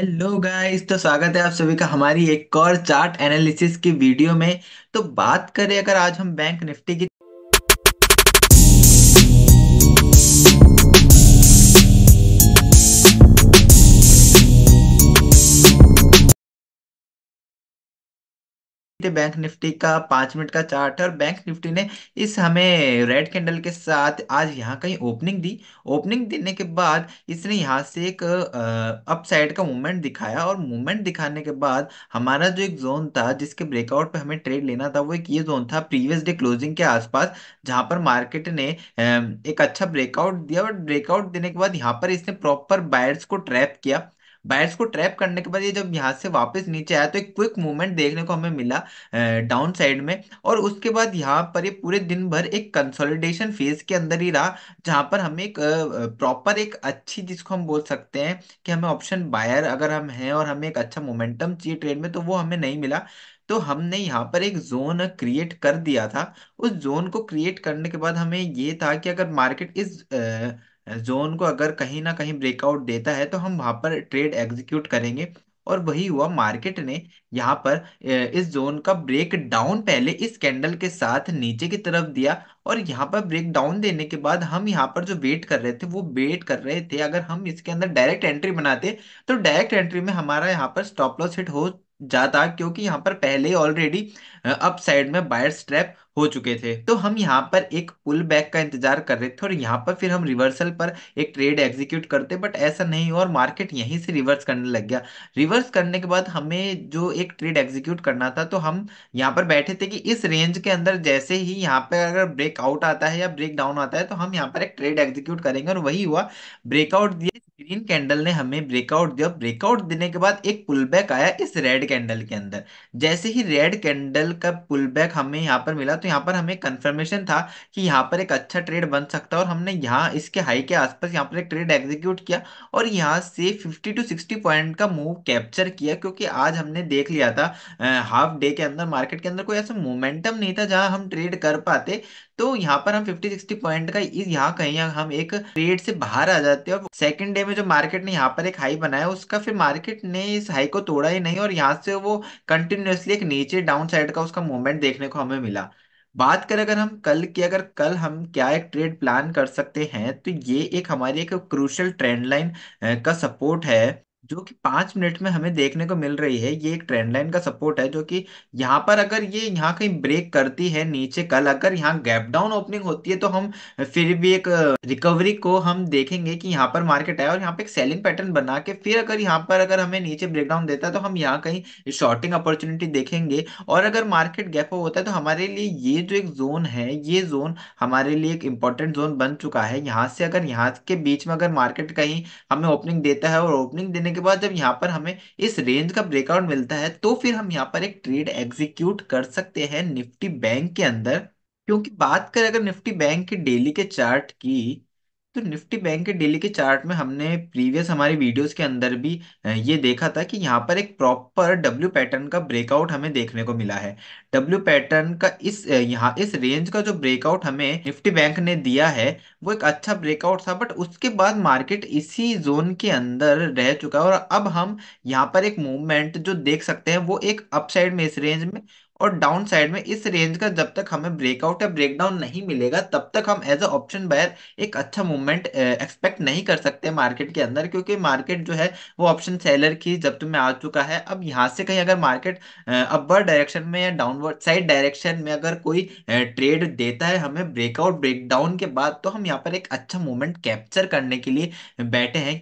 hello guys तो स्वागत है आप सभी का हमारी एक और चार्ट एनालिसिस की वीडियो में तो बात करें अगर आज हम बैंक निफ्टी की बैंक निफ्टी का पांच मिनट का चार्ट है और बैंक निफ्टी ने इस हमें रेड कैंडल के साथ आज यहाँ कहीं ओपनिंग दी ओपनिंग देने के बाद इसने यहाँ से एक अपसाइड का मूवमेंट दिखाया और मूवमेंट दिखाने के बाद हमारा जो एक जोन था जिसके ब्रेकआउट पे हमें ट्रेड लेना था वो एक ये जोन था प्रीवियस डे क्लोजिंग के आसपास जहाँ पर मार्केट ने एक अच्छा ब्रेकआउट दिया और ब्रेकआउट देने के बाद यहाँ पर इसने प्रॉपर बायर्स को ट्रैप किया बैट्स को ट्रैप करने के बाद ये जब यहाँ से वापस नीचे आया तो एक क्विक मूवमेंट देखने को हमें मिला डाउन साइड में और उसके बाद यहाँ पर ये पूरे दिन भर एक कंसोलिडेशन फेज के अंदर ही रहा जहाँ पर हमें एक प्रॉपर एक अच्छी जिसको हम बोल सकते हैं कि हमें ऑप्शन बायर अगर हम हैं और हमें एक अच्छा मोमेंटम चाहिए ट्रेड में तो वो हमें नहीं मिला तो हमने यहाँ पर एक जोन क्रिएट कर दिया था उस जोन को क्रिएट करने के बाद हमें ये था कि अगर मार्केट इस आ, जोन को अगर कहीं ना कहीं ब्रेकआउट देता है तो हम वहां पर ट्रेड एग्जीक्यूट करेंगे और वही हुआ मार्केट ने यहाँ पर इस जोन का ब्रेक डाउन पहले इस कैंडल के साथ नीचे की तरफ दिया और यहाँ पर ब्रेक डाउन देने के बाद हम यहाँ पर जो वेट कर रहे थे वो वेट कर रहे थे अगर हम इसके अंदर डायरेक्ट एंट्री बनाते तो डायरेक्ट एंट्री में हमारा यहाँ पर स्टॉप लॉस हिट हो जाता क्योंकि यहाँ पर पहले ऑलरेडी अप साइड में बायर स्ट्रैप हो चुके थे तो हम यहाँ पर एक पुल बैक का इंतजार कर रहे थे और यहाँ पर फिर हम रिवर्सल पर एक ट्रेड एग्जीक्यूट करते बट ऐसा नहीं हुआ और मार्केट यहीं से रिवर्स करने लग गया रिवर्स करने के बाद हमें जो एक ट्रेड एग्जीक्यूट करना था तो हम यहाँ पर बैठे थे कि इस रेंज के अंदर जैसे ही यहाँ पर अगर ब्रेकआउट आता है या ब्रेक डाउन आता है तो हम यहाँ पर एक ट्रेड एग्जीक्यूट करेंगे और वही हुआ ब्रेकआउट ग्रीन कैंडल ने हमें ब्रेकआउट दिया ब्रेकआउट देने के बाद एक पुल बैक आया इस रेड कैंडल के अंदर जैसे ही रेड कैंडल का पुल बैक हमें यहाँ पर मिला तो यहाँ पर हमें कंफर्मेशन था कि यहाँ पर एक अच्छा ट्रेड बन सकता है और हमने यहाँ इसके हाई के आसपास यहाँ पर एक ट्रेड एग्जीक्यूट किया और यहाँ से फिफ्टी टू सिक्सटी पॉइंट का मूव कैप्चर किया क्योंकि आज हमने देख लिया था हाफ डे के अंदर मार्केट के अंदर कोई ऐसा मोमेंटम नहीं था जहाँ हम ट्रेड कर पाते तो यहाँ पर हम फिफ्टी सिक्सटी पॉइंट का यहाँ कहीं हम एक ट्रेड से बाहर आ जाते हैं और सेकेंड डे में जो मार्केट ने यहाँ पर एक हाई बनाया उसका फिर मार्केट ने इस हाई को तोड़ा ही नहीं और यहाँ से वो कंटिन्यूसली एक नीचे डाउन साइड का उसका मूवमेंट देखने को हमें मिला बात करें अगर हम कल की अगर कल हम क्या एक ट्रेड प्लान कर सकते हैं तो ये एक हमारी एक क्रूशल ट्रेंड लाइन का सपोर्ट है जो कि पांच मिनट में हमें देखने को मिल रही है ये एक ट्रेंड लाइन का सपोर्ट है जो कि यहाँ पर अगर ये यहाँ कहीं ब्रेक करती है नीचे कल अगर यहाँ गैप डाउन ओपनिंग होती है तो हम फिर भी एक रिकवरी को हम देखेंगे कि यहाँ पर मार्केट आया और यहाँ पे एक सेलिंग पैटर्न बना के फिर अगर यहाँ पर अगर हमें नीचे ब्रेकडाउन देता है तो हम यहाँ कहीं शॉर्टिंग अपॉर्चुनिटी देखेंगे और अगर मार्केट गैप होता है तो हमारे लिए ये जो एक जोन है ये जोन हमारे लिए एक इंपॉर्टेंट जोन बन चुका है यहाँ से अगर यहाँ के बीच में अगर मार्केट कहीं हमें ओपनिंग देता है और ओपनिंग देने करने के बाद जब यहाँ पर हमें इस रेंज का ब्रेकआउट मिलता है तो फिर हम यहाँ पर एक ट्रेड एग्जीक्यूट कर सकते हैं निफ्टी बैंक के अंदर क्योंकि बात करें अगर निफ्टी बैंक के डेली के चार्ट की तो निफ्टी बैंक के डेली के चार्ट में हमने प्रीवियस हमारे वीडियोस के अंदर भी ये देखा था कि यहाँ पर एक प्रॉपर डब्ल्यू पैटर्न का ब्रेकआउट हमें देखने को मिला है डब्ल्यू पैटर्न का इस यहाँ इस रेंज का जो ब्रेकआउट हमें निफ्टी बैंक ने दिया है वो एक अच्छा ब्रेकआउट था बट उसके बाद मार्केट इसी जोन के अंदर रह चुका है और अब हम यहाँ पर एक मूवमेंट जो देख सकते हैं वो एक अपसाइड में इस रेंज में और डाउन साइड में इस रेंज का जब तक हमें ब्रेकआउट या ब्रेकडाउन नहीं मिलेगा तब तक हम एज अ ऑप्शन बायर एक अच्छा मूवमेंट एक्सपेक्ट नहीं कर सकते मार्केट के अंदर क्योंकि मार्केट जो है वो ऑप्शन सेलर की जब तुम्हें आ चुका है अब यहाँ से कहीं अगर मार्केट अपवर्ड डायरेक्शन में या डाउनवर्ड साइड डायरेक्शन में अगर कोई ट्रेड देता है हमें ब्रेकआउट ब्रेकडाउन के बाद तो हम यहाँ पर एक अच्छा मूवमेंट कैप्चर करने के लिए बैठे हैं